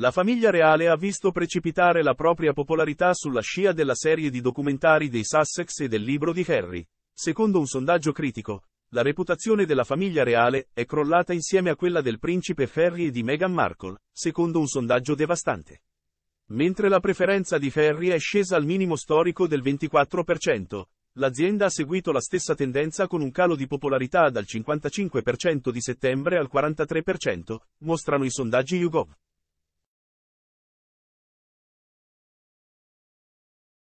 La famiglia reale ha visto precipitare la propria popolarità sulla scia della serie di documentari dei Sussex e del libro di Harry. Secondo un sondaggio critico, la reputazione della famiglia reale è crollata insieme a quella del principe Harry e di Meghan Markle, secondo un sondaggio devastante. Mentre la preferenza di Harry è scesa al minimo storico del 24%, l'azienda ha seguito la stessa tendenza con un calo di popolarità dal 55% di settembre al 43%, mostrano i sondaggi YouGov.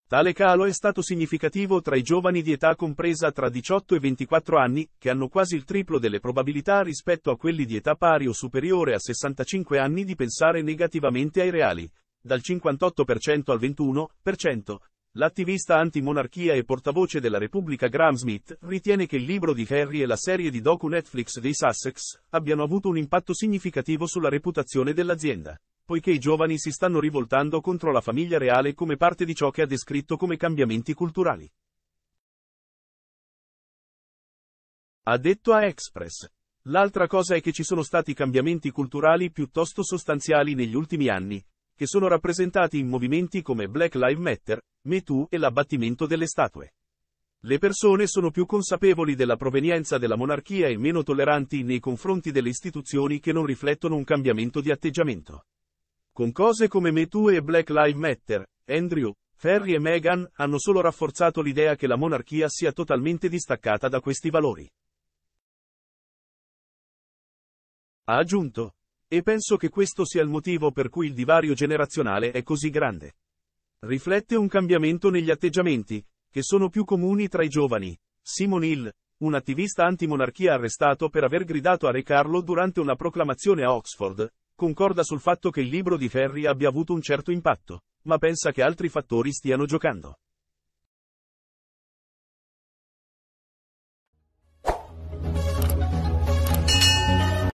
Tale calo è stato significativo tra i giovani di età compresa tra 18 e 24 anni, che hanno quasi il triplo delle probabilità rispetto a quelli di età pari o superiore a 65 anni di pensare negativamente ai reali, dal 58% al 21%. L'attivista antimonarchia e portavoce della Repubblica Graham Smith ritiene che il libro di Harry e la serie di docu Netflix dei Sussex abbiano avuto un impatto significativo sulla reputazione dell'azienda poiché i giovani si stanno rivoltando contro la famiglia reale come parte di ciò che ha descritto come cambiamenti culturali. Ha detto a Express. L'altra cosa è che ci sono stati cambiamenti culturali piuttosto sostanziali negli ultimi anni, che sono rappresentati in movimenti come Black Lives Matter, MeToo e l'abbattimento delle statue. Le persone sono più consapevoli della provenienza della monarchia e meno tolleranti nei confronti delle istituzioni che non riflettono un cambiamento di atteggiamento. Con cose come MeToo e Black Lives Matter, Andrew, Ferry e Meghan hanno solo rafforzato l'idea che la monarchia sia totalmente distaccata da questi valori. Ha aggiunto. E penso che questo sia il motivo per cui il divario generazionale è così grande. Riflette un cambiamento negli atteggiamenti, che sono più comuni tra i giovani. Simon Hill, un attivista antimonarchia arrestato per aver gridato a Re Carlo durante una proclamazione a Oxford, Concorda sul fatto che il libro di Ferri abbia avuto un certo impatto, ma pensa che altri fattori stiano giocando.